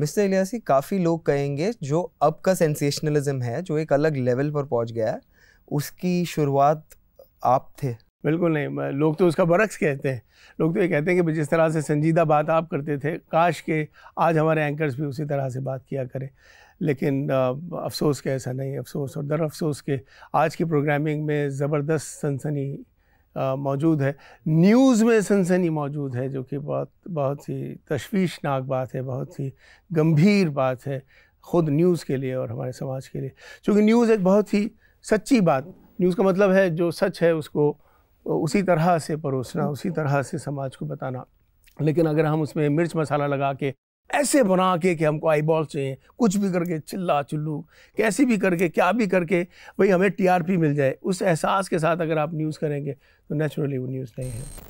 mister Ilyasi काफ़ी लोग कहेंगे जो अब का सेंसेशनलिज्म है जो एक अलग लेवल पर पहुंच गया है उसकी शुरुआत आप थे बिल्कुल नहीं लोग तो उसका बरक्स कहते हैं लोग तो ये कहते हैं कि जिस तरह से संजीदा बात आप करते थे काश के आज हमारे एंकर्स भी उसी तरह से बात किया करें लेकिन अफसोस का ऐसा नहीं अफसोस और दर अफसोस के आज की प्रोग्रामिंग में ज़बरदस्त सनसनी मौजूद है न्यूज़ में सनसनी मौजूद है जो कि बहुत बहुत ही तशवीशनाक बात है बहुत ही गंभीर बात है ख़ुद न्यूज़ के लिए और हमारे समाज के लिए क्योंकि न्यूज़ एक बहुत ही सच्ची बात न्यूज़ का मतलब है जो सच है उसको उसी तरह से परोसना उसी तरह से समाज को बताना लेकिन अगर हम उसमें मिर्च मसाला लगा के ऐसे बना के कि हमको आई बॉल चाहिए कुछ भी करके चिल्ला चुल्लू कैसी भी करके क्या भी करके भाई हमें टीआरपी मिल जाए उस एहसास के साथ अगर आप न्यूज़ करेंगे तो नेचुरली वो न्यूज़ नहीं है